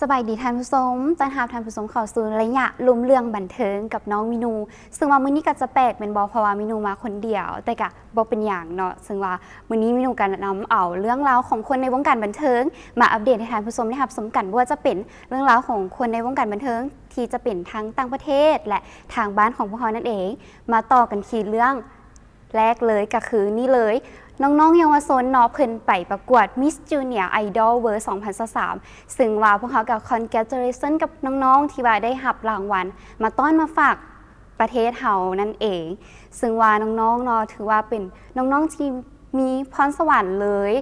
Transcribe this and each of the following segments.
สบายดีท่านผู้ชมตันหาท่านผู้ชมขอสูนระยะลุมเรื่องบันเทิงกับน้องมินู ซึ่งว่ามื้อนี้ก็จะแปลกเป็นบอเพราะว่ามินูมาคนเดียว แต่ก็บ่เป็นอย่างเนาะ ซึ่งว่ามื้อนี้มินูกันนำเอาเรื่องราวของคนในวงการบันเทิง มาอัปเดตให้ท่านผู้ชมได้รับสมกันว่าจะเป็นเรื่องราวของคนในวงการบันเทิงที่จะเป็นทั้งต่างประเทศ และทางบ้านของพวกเขานั่นเอง มาต่อกันที่เรื่อง แรกเลยก็คือนี่เลยน้องๆเยาวชนนอเพิ่นไปประกวด Miss j u n i o ไอดอลเวอร์2023ซึ่งว่าพวกเขากับคอน g ก a เ u l ร t i o นกับน้องๆที่ว่าได้หับรางวัลมาต้อนมาฝากประเทศเฮานั่นเอง ซึ่งว่าน้องๆนอถือว่าเป็นน้องๆที่มีพรสวรรค์เลย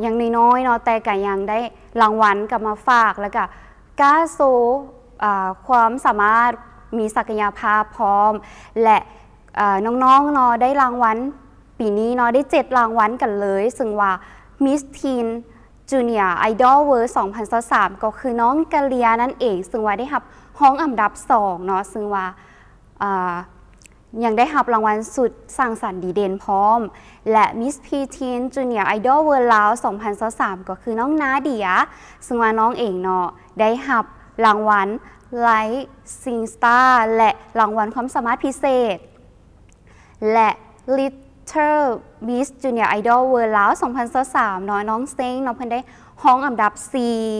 อย่างน้อยๆนอแต่ก็ยังได้รางวัลกับมาฝากแล้วก็กล้าโซอความสามารถมีศักยภาพพร้อม และน้องๆนอได้รางวัลปีนี้เนาะได้ 7 รางวัลกันเลย ซึ่งว่า Miss Teen Junior Idol World 2023ก็คือน้องกาเลียนั่นเอง ซึ่งว่าได้รับห้องอันดับ2เนาะซึ่งว่ายังได้รับรางวัลสุดสร้างสรรค์ดีเด่นพร้อม และ Miss P Teen Junior Idol World ลาว2023ก็คือน้องนาเดียซึ่งว่าน้องเองเนาะได้รับรางวัลไลท์ซิงสตาร์และรางวัลความสามารถพิเศษ และ Little Mr. m i s s Junior Idol World แล้ว2003น้องน้องเซ้งน้องเพิ่นได้ห้องอันดับ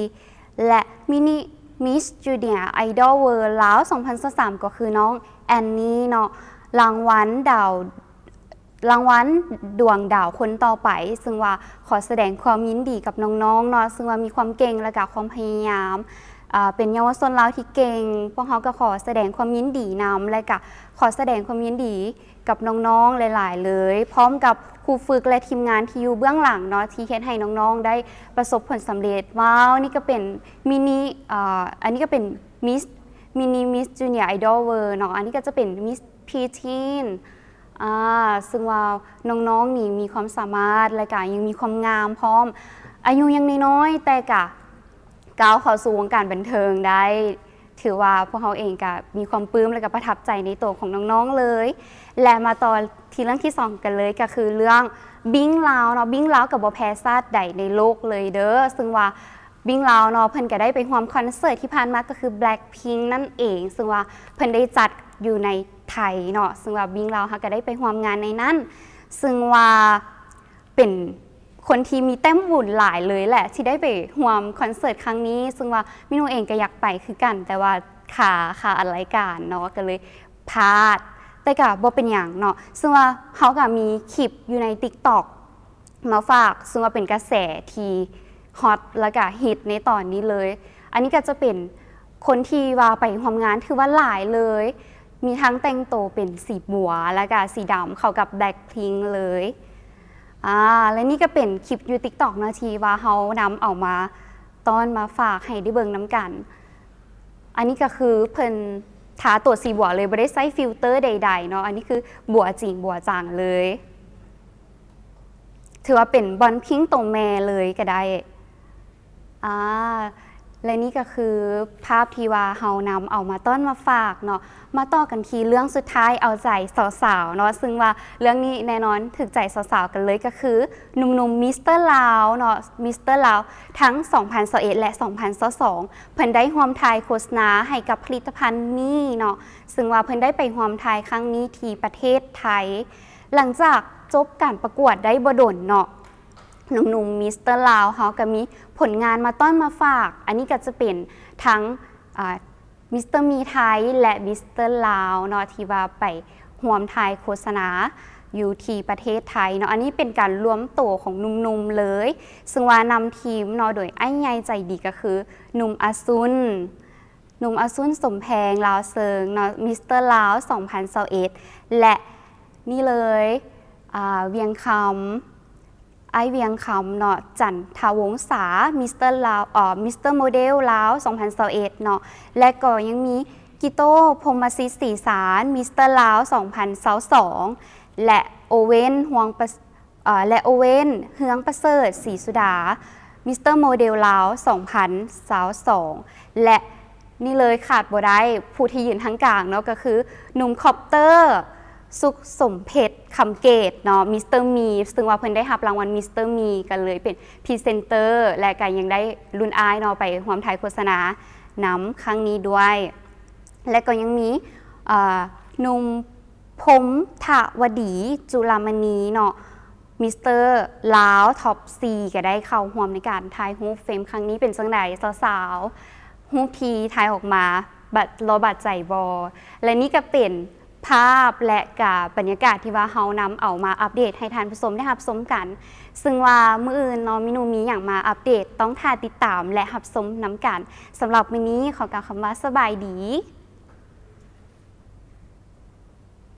4และมินิ Miss Junior Idol World แล้ว2003 ก็คือน้องแอนนี่เนาะรางวัลดาวรางวัลดวงดาวคนต่อไป ซึ่งว่าขอแสดงความยินดีกับน้องๆเนาะซึ่งว่ามีความเก่งและก็ความพยายามเป็นเยาวชนลาวที่เก่ง พวกเขาก็ขอแสดงความยินดีนำและก็ขอแสดงความยินดีกับน้องๆหลายๆเลย พร้อมกับครูฝึกและทีมงานที่อยู่เบื้องหลังเนาะที่เฮ็ดให้น้องๆ ได้ประสบผลสำเร็จว้าวนี่ก็เป็นมินิอันนี้ก็เป็นมิสมินิมิสจูเนียร์ไอดอลเวอร์เนาะอันนี้ก็จะเป็นมิสพีทีนซึ่งว่าน้องๆนี่มีความสามารถและก็ยังมีความงาม พร้อมอายุยังน้อยแต่กะก้าวเข้าสู่วงการบันเทิงได้ ถือว่าพวกเขาเองก็มีความปลื้มและก็ประทับใจในตัวของน้องๆเลย และมาตอนทีเรื่องที่สองกันเลยก็คือเรื่องบิงลาวเนาะบิงลาวกับบอแพซาดใดในโลกเลยเด้อซึ่งว่าบิงลาวเนาะเพิ่นก็ได้ไปความคอนเสิร์ตที่ผ่านมาก็คือ Blackpink นั่นเอง ซึ่งว่าเพิ่นได้จัดอยู่ในไทยเนาะซึ่งว่าบิงลาวเขาก็ได้ไปความงานในนั้น ซึ่งว่าเป็นคนที่มีแต้มบุญหลายเลยแหละ ที่ได้ไปห่วมคอนเสิร์ตครั้งนี้ ซึ่งว่ามิโนเองก็อยากไปคือกัน แต่ว่าขาขาอะไรการเนาะก็เลยพลาดแต่ก็บ่เป็นอย่างเนาะซึ่งว่าเขาก็มีคลิปอยู่ในติ๊กต็อกมาฝาก ซึ่งว่าเป็นกระแสที่ฮอตแล้วก็ฮิตในตอนนี้เลย อันนี้ก็จะเป็นคนที่ว่าไปหววมงานถือว่าหลายเลย มีทั้งแต่งโตเป็นสีบัว แล้วก็สีดำเขากับแบล็คพิงเลยอ่าและนี่ก็เป็นคลิปยูทิกตอกนาทีว่าเฮานำออกมา ตอนมาฝากให้ได้เบิ่งน้ำกัน อันนี้ก็คือเพิ่นทาตัวสีบัวเลยไม่ได้ใส่ฟิลเตอร์ใดๆเนาะอันนี้คือบัวจริงบัวจางเลยถือว่าเป็นบอลพิงตรงแม่เลยก็ได้อ่าและนี่ก็คือภาพที่ว่าเฮานำเอามาต้อนมาฝากเนาะมาต่อกันทีเรื่องสุดท้ายเอาใจสาวๆเนาะซึ่งว่าเรื่องนี้แน่นอนถึกใจสาวๆกันเลยก็คือหนุ่มๆมิสเตอร์ลาวเนาะมิสเตอร์ลาวทั้ง 2021และ 2022เพิ่นได้หวมทายโฆษณาให้กับผลิตภัณฑ์นี้เนาะซึ่งว่าเพิ่นได้ไปหวมทายครั้งนี้ที่ประเทศไทย หลังจากจบการประกวดได้บดลเนาะหนุ่มๆ มิสเตอร์ลาวเขาก็มีผลงานมาต้อนมาฝาก อันนี้ก็จะเป็นทั้งมิสเตอร์มีไทยและมิสเตอร์ลาวเนาะที่ว่าไปหวมไทยโฆษณาอยู่ที่ประเทศไทยเนาะ อันนี้เป็นการรวมตัวของหนุ่มๆ เลย ซึ่งว่านำทีมเนาะโดยไอ้ใหญ่ใจดีก็คือหนุ่มอาซุน หนุ่มอาซุนสมแพงลาวเซิงเนาะ มิสเตอร์ลาว2021และนี่เลยเวียงคำไอเวียงคำเนาะจันทาวงษามิสเตอร์ลาวอ่อมิสเตอร์โมเดลลาว 2021เนาะและก็ยังมีกิโต้พมซิสีสารมิสเตอร์ลาว 2022และโอเวนฮวงและโอเวนเฮืองประเสริฐสีสุดา มิสเตอร์โมเดลลาว 2022และนี่เลยขาดบ่ได้ผู้ที่ยืนทั้งกลางเนาะก็คือ หนุ่มคอปเตอร์สุขสมเพชรคำเกตเนาะมิสเตอร์มีซึ่งว่าเพิ่นได้รับรางวัลมิสเตอร์มีกันเลยเป็นพรีเซนเตอร์ และกันยังได้รุ่นอายเนาะไปหวมถ่ายโฆษณานำครั้งนี้ด้วย และก็ยังมีนุ่มพมถาวดีจุลามณีเนาะมิสเตอร์ลาวท็อปซีก็ได้เข้าห่วมในการถ่ายฮูปเฟมครั้งนี้เป็นสังไดสาวๆฮูปที่ายออกมาบัดรอบัดใจบอและนี่ก็เป็นภาพและกับบรรยากาศที่ว่าเฮานำเอามาอัปเดตให้ท่านผู้ชมได้รับชมกัน ซึ่งว่ามื่ออื่นน้องมินูมีอย่างมาอัปเดตต้องท่าติดตามและรับชมน้ำกันสำหรับมันนี้ขอกล่าวคำว่าสบายดี